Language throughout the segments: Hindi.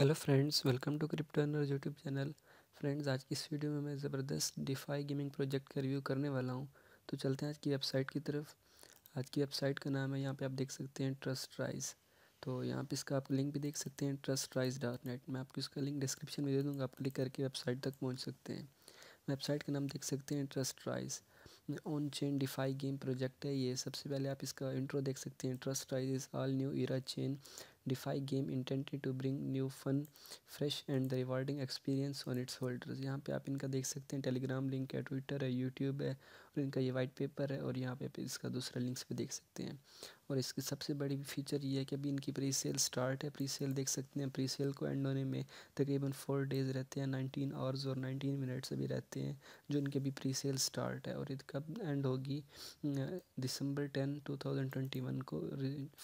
Hello friends welcome to crypto energy YouTube channel friends आज की इस वीडियो में मैं ज़बरदस्त डिफाई गेमिंग प्रोजेक्ट का रिव्यू करने वाला हूँ तो चलते हैं आज की वेबसाइट की तरफ आज की वेबसाइट का नाम है यहाँ पे आप देख सकते हैं ट्रस्ट राइज तो यहाँ पे इसका आप लिंक भी देख सकते हैं ट्रस्ट राइज डॉट नेट मैं आपको इसका लिंक डिस्क्रिप्शन में दे दूँगा आप क्लिक करके वेबसाइट तक पहुँच सकते हैं वेबसाइट का नाम देख सकते हैं trust rise on chain DeFi game project है ये सबसे पहले आप इसका इंट्रो देख सकते हैं trust rise is all new era chain DeFi game intended to bring new fun fresh and the rewarding experience on its holders यहाँ पे आप इनका देख सकते हैं टेलीग्राम लिंक है ट्विटर है यूट्यूब है और इनका ये वाइट पेपर है और यहाँ पे इसका दूसरा लिंक्स भी देख सकते हैं और इसकी सबसे बड़ी फीचर ये है कि अभी इनकी प्री सेल स्टार्ट है प्री सेल देख सकते हैं प्री सेल को एंड होने में तकरीबन फोर डेज़ रहते हैं नाइनटीन आवर्स और नाइनटीन मिनट्स अभी रहते हैं जो इनके अभी प्री सेल स्टार्ट है और कब एंड होगी December ten two thousand twenty one को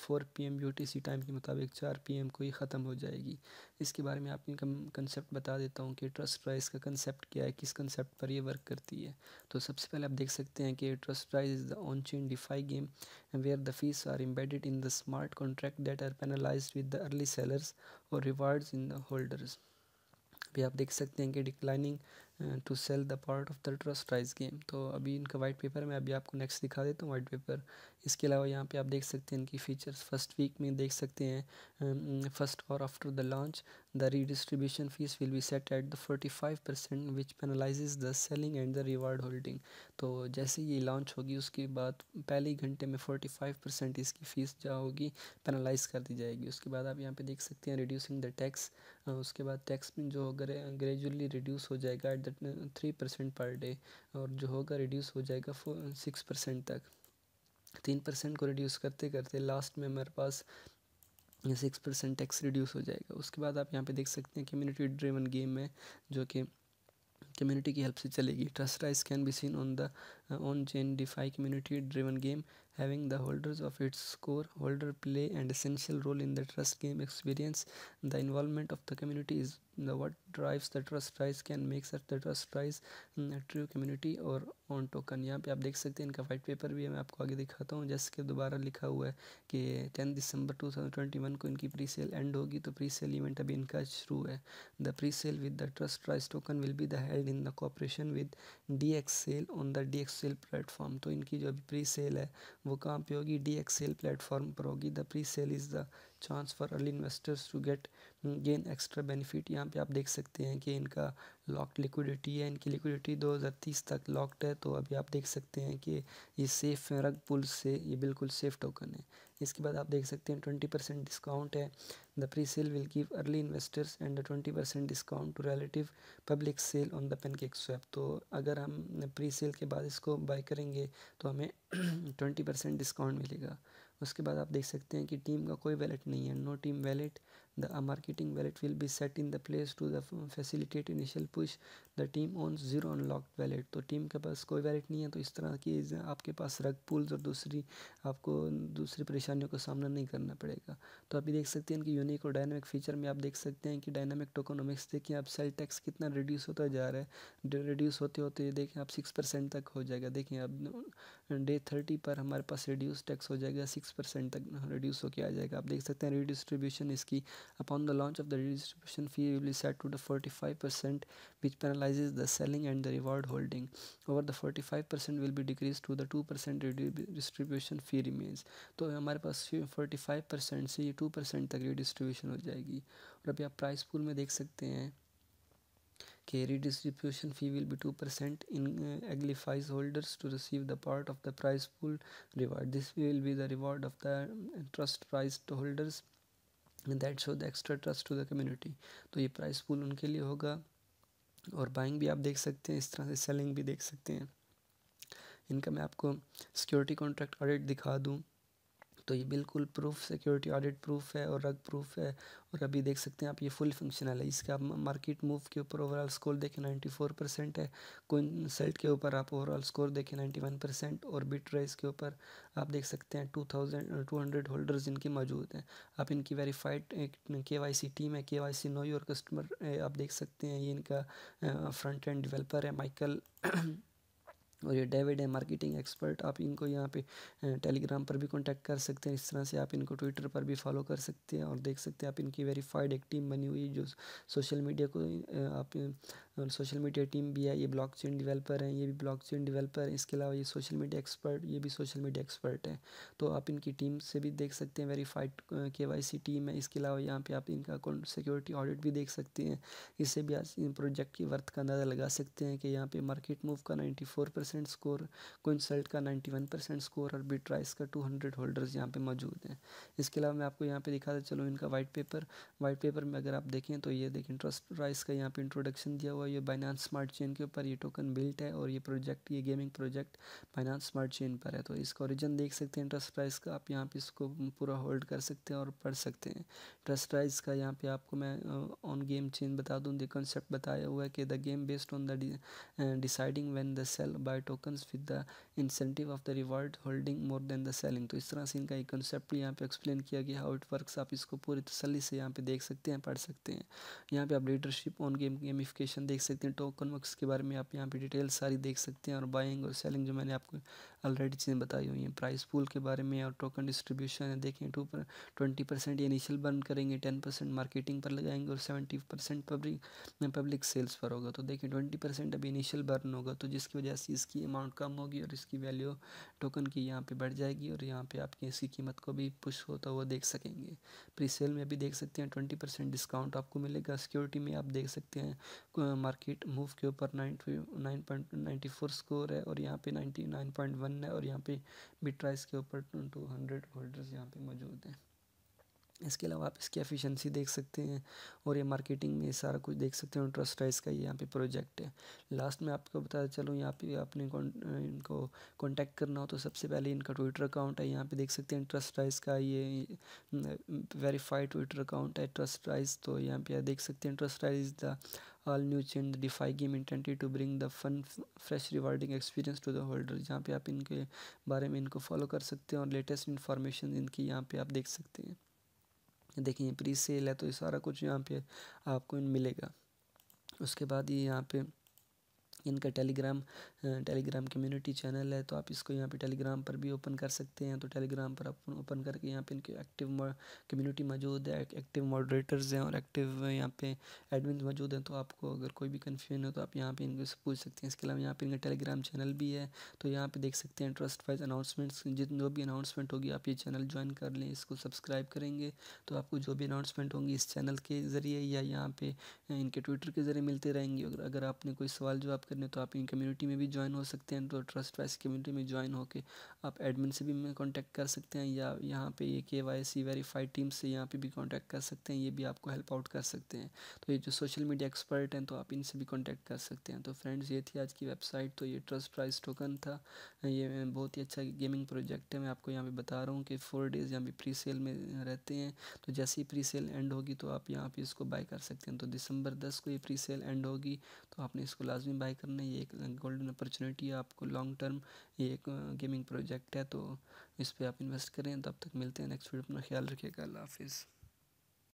four P M U T C time के मुताबिक चार पी को ही ख़त्म हो जाएगी इसके बारे में आपको कंसेप्ट बता देता हूँ कि ट्रस्ट प्राइस का कंसेप्ट क्या है किस कंसेप्ट पर ये वर्क करती है तो सबसे पहले आप देख सकते हैं कि trust price is the on chain DeFi game where the fees are embedded in the smart contract that are penalize with the early sellers और रिवार्ड्स इन द होल्डर्स भी आप देख सकते हैं कि declining to sell the part of the trust prize game तो अभी इनका वाइट पेपर मैं अभी आपको नेक्स्ट दिखा देता हूँ वाइट पेपर इसके अलावा यहाँ पे आप देख सकते हैं इनकी फीचर्स फर्स्ट वीक में देख सकते हैं फर्स्ट और after the launch the redistribution fees will be set at the forty five percent which penalize the selling and the reward holding तो जैसे ये लॉन्च होगी उसके बाद पहले ही घंटे में फोर्टी फाइव परसेंट इसकी फ़ीस जो होगी पेनालाइज कर दी जाएगी उसके बाद आप यहाँ पे देख सकते हैं रिड्यूसिंग द टैक्स उसके बाद टैक्स में जो ग्रेजुअली रिड्यूस हो जाएगा at the three percent per day और जो होगा रिड्यूस हो जाएगा सिक्स परसेंट तक तीन परसेंट को रिड्यूस करते करते लास्ट में हमारे पास सिक्स परसेंट टैक्स रिड्यूस हो जाएगा उसके बाद आप यहाँ पे देख सकते हैं कम्युनिटी ड्रेवन गेम है जो कि कम्युनिटी की हेल्प से चलेगी trust rise can be seen on the on chain DeFi community driven game having the holders of its core holder play and essential role in the trust game experience the involvement of the community is the what drives the trust price can make such the trust price through community और ऑन टोकन यहाँ पे आप देख सकते हैं इनका वाइट पेपर भी है मैं आपको आगे दिखाता हूँ जैसे कि दोबारा लिखा हुआ है कि टेन दिसंबर 2021 को इनकी प्री सेल एंड होगी तो प्री सेल इवेंट अभी इनका शुरू है the pre sale with the trust price token will be the held in the cooperation with D X sale on the D X sale platform तो इनकी जो अभी प्री सेल है वो कहाँ पर होगी डी एक्स सेल प्लेटफॉर्म पर होगी the pre sale is the chance for early investors to get gain extra benefit यहाँ पे आप देख सकते हैं कि इनका लॉक्ड लिक्विडिटी है इनकी लिक्विडिटी 2030 तक लॉक्ड है तो अभी आप देख सकते हैं कि ये सेफ़ है रग पुल से ये बिल्कुल सेफ़ टोकन है इसके बाद आप देख सकते हैं ट्वेंटी परसेंट डिस्काउंट है the pre sale will give early investors and the twenty percent discount to relative public sale on the PancakeSwap तो अगर हम प्री सेल के बाद इसको बाई करेंगे तो हमें ट्वेंटी परसेंट डिस्काउंट मिलेगा उसके बाद आप देख सकते हैं कि टीम का कोई वैलेट नहीं है no team wallet The marketing wallet will be set in the place to the facilitate initial push. The team owns zero unlocked wallet. तो टीम के पास कोई वैलेट नहीं है तो इस तरह की आपके पास रग पुल्स और दूसरी आपको दूसरी परेशानियों का सामना नहीं करना पड़ेगा तो आप ये देख सकते हैं इनकी यूनिक और डायनामिक फीचर में आप देख सकते हैं कि डायनामिक टोकोनोमिक्स देखें आप सेल टैक्स कितना रिड्यूस होता जा रहा है रिड्यूस होते होते देखें आप सिक्स परसेंट तक हो जाएगा देखें आप डे थर्टी पर हमारे पास रिड्यूस टैक्स हो जाएगा सिक्स परसेंट तक रिड्यूस होकर आ जाएगा आप देख सकते हैं रिडिस्ट्रीब्यूशन इसकी Upon the launch of the redistribution fee will be set to the 45% which penalizes the selling and the reward holding. Over the 45% will be decreased to the 2% redistribution fee remains. तो हमारे पास 45% से ये 2% तक redistribution हो जाएगी और अभी आप price pool, में देख सकते हैं कि redistribution fee will be 2% in uh, Aglifies holders to receive the part of the price pool reward. This will be the reward of the uh, trust prize holders that show the extra trust to the community तो ये प्राइस पूल उनके लिए होगा और बाइंग भी आप देख सकते हैं इस तरह से सेलिंग भी देख सकते हैं इनका मैं आपको सिक्योरिटी कॉन्ट्रैक्ट ऑडिट दिखा दूँ तो ये बिल्कुल प्रूफ सिक्योरिटी ऑडिट प्रूफ है और रग प्रूफ है और अभी देख सकते हैं आप ये फुल फंक्शनल है इसका आप मार्केट मूव के ऊपर ओवरऑल स्कोर देखें फोर परसेंट है कोई सेल्ट के ऊपर आप ओवरऑल स्कोर देखें नाइन्टी वन परसेंट और बिट राइस के ऊपर आप देख सकते हैं two thousand two hundred holders इनके मौजूद हैं आप इनकी वेरीफाइड के वाई सी टीम है K Y C know your customer आप देख सकते हैं ये इनका फ्रंट एंड डिवेलपर है माइकल और ये डेविड है मार्केटिंग एक्सपर्ट आप इनको यहाँ पे टेलीग्राम पर भी कांटेक्ट कर सकते हैं इस तरह से आप इनको ट्विटर पर भी फॉलो कर सकते हैं और देख सकते हैं आप इनकी वेरीफाइड एक टीम बनी हुई जो सोशल मीडिया को आप सोशल मीडिया टीम भी है ये ब्लॉकचेन डेवलपर हैं ये भी ब्लॉकचेन डेवलपर हैं इसके अलावा ये सोशल मीडिया एक्सपर्ट ये भी सोशल मीडिया एक्सपर्ट है तो आप इनकी टीम से भी देख सकते हैं वेरीफाइड के टीम है इसके अलावा यहाँ पर आप इनका अकाउंट सिक्योरिटी ऑडिट भी देख सकते हैं इससे भी आप इन प्रोजेक्ट की वर्थ का अंदाज़ा लगा सकते हैं कि यहाँ पर मार्केट मूव का नाइन्टी परसेंट स्कोर कोइंसल्ट का नाइन्टी वन परसेंट स्कोर और बिट्राइस का टू हंड्रेड होल्डर्स यहाँ पे मौजूद हैं इसके अलावा मैं आपको यहाँ पे दिखा चलूँ इनका वाइट पेपर वाइट पेपर में अगर आप देखें तो ये देखें ट्रस्ट प्राइस का यहाँ पे इंट्रोडक्शन दिया हुआ है ये बाइनांस स्मार्ट चेन के ऊपर ये टोकन बिल्ट है और ये प्रोजेक्ट ये gaming project Binance smart chain पर है तो इसका ओरिजिन देख सकते हैं ट्रस्ट प्राइस का आप यहाँ पर इसको पूरा होल्ड कर सकते हैं और पढ़ सकते हैं ट्रस्ट प्राइस का यहाँ पर आपको मैं ऑन गेम चेन बता दूँ ये कॉन्सेप्ट बताया हुआ है कि the game based on the deciding when the sale buy buy tokens with the incentive of the reward holding more than the selling तो इस तरह से इनका एक कंसेप्ट यहाँ पे एक्सप्लेन किया गया हाउ इट वर्क्स आप इसको पूरी तसली से यहाँ पे देख सकते हैं पढ़ सकते हैं यहाँ पे आप लीडरशिप ऑन गेम गेमिफिकेशन देख सकते हैं टोकन वर्क के बारे में आप यहाँ पे डिटेल सारी देख सकते हैं और बाइंग और सेलिंग जो मैंने आपको ऑलरेडी चीज़ें बताई हुई हैं प्राइस पूल के बारे में और टोकन डिस्ट्रीब्यूशन है देखें टू पर ट्वेंटी परसेंट इनिशियल बर्न करेंगे टेन परसेंट मार्केटिंग पर लगाएंगे और seventy percent public public sales पर होगा तो देखें ट्वेंटी परसेंट अभी इनिशियल बर्न होगा तो जिसकी वजह से इस इसकी अमाउंट कम होगी और इसकी वैल्यू टोकन की यहाँ पे बढ़ जाएगी और यहाँ पे आपकी इसकी कीमत को भी पुश होता हुआ देख सकेंगे प्री सेल में भी देख सकते हैं ट्वेंटी परसेंट डिस्काउंट आपको मिलेगा सिक्योरिटी में आप देख सकते हैं मार्केट मूव के ऊपर nine point ninety four score है और यहाँ पर नाइन्टी नाइन पॉइंट वन है और यहाँ पर बिट्राइस के ऊपर टू हंड्रेड होल्डर्स यहाँ पर मौजूद हैं इसके अलावा आप इसकी एफिशिएंसी देख सकते हैं और ये मार्केटिंग में सारा कुछ देख सकते हैं ट्रस्ट राइज का यहाँ पे प्रोजेक्ट है लास्ट में आपको बताया चलूँ यहाँ पे आपने इनको कांटेक्ट करना हो तो सबसे पहले इनका ट्विटर अकाउंट है यहाँ पे देख सकते हैं ट्रस्ट राइस का ये वेरीफाइड ट्विटर अकाउंट है ट्रस्ट राइस तो यहाँ पे देख सकते हैं trust rise the all new change DeFi game intended to bring the fun fresh rewarding experience to the holder जहाँ पे आप इनके बारे में इनको फॉलो कर सकते हैं और लेटेस्ट इन्फॉर्मेशन इनकी यहाँ पे आप देख सकते हैं देखिए प्री सेल है तो ये सारा कुछ यहाँ पे आपको इन मिलेगा उसके बाद ये यहाँ पे इनका टेलीग्राम टेलीग्राम कम्युनिटी चैनल है तो आप इसको यहाँ पे टेलीग्राम पर भी ओपन कर सकते हैं तो टेलीग्राम पर आप ओपन करके यहाँ पे इनके एक्टिव कम्युनिटी मौजूद है एक्टिव मॉडरेटर्स हैं और एक्टिव यहाँ पे एडमिन मौजूद हैं तो आपको अगर कोई भी कन्फ्यूजन हो तो आप यहाँ पे इनको पूछ सकते हैं इसके अलावा यहाँ पर इनका टेलीग्राम चैनल भी है तो यहाँ पर देख सकते हैं ट्रस्ट वाइज अनाउंसमेंट्स जिन जो भी अनाउंसमेंट होगी आप ये चैनल ज्वाइन कर लें इसको सब्सक्राइब करेंगे तो आपको जो भी अनाउंसमेंट होंगी इस चैनल के ज़रिए या यहाँ पे इनके ट्विटर के ज़रिए मिलते रहेंगे अगर आपने कोई सवाल जवाब करने तो आप इन कम्युनिटी में भी ज्वाइन हो सकते हैं तो ट्रस्ट वाइस कम्युनिटी में ज्वाइन होकर आप एडमिन से भी कॉन्टैक्ट कर सकते हैं या यहाँ पे ये के वाई सी वेरीफाइड टीम से यहाँ पे भी कॉन्टैक्ट कर सकते हैं ये भी आपको हेल्प आउट कर सकते हैं तो ये जो सोशल मीडिया एक्सपर्ट हैं तो आप इनसे भी कॉन्टैक्ट कर सकते हैं तो फ्रेंड्स ये थी आज की वेबसाइट तो ये ट्रस्ट प्राइस टोकन था ये बहुत ही अच्छा गेमिंग प्रोजेक्ट है मैं आपको यहाँ पर बता रहा हूँ कि फोर डेज़ यहाँ पे प्री सेल में रहते हैं तो जैसे ही प्री सेल एंड होगी तो आप यहाँ पे इसको बाय कर सकते हैं तो दिसंबर दस को ये प्री सेल एंड होगी तो आपने इसको लाजमी बाई करना है ये एक गोल्डन अपॉर्चुनिटी है आपको लॉन्ग टर्म ये एक गेमिंग प्रोजेक्ट है तो इस पर आप इन्वेस्ट करें तब तक मिलते हैं नेक्स्ट वीडियो अपना ख्याल रखिएगा अल्लाह हाफिज़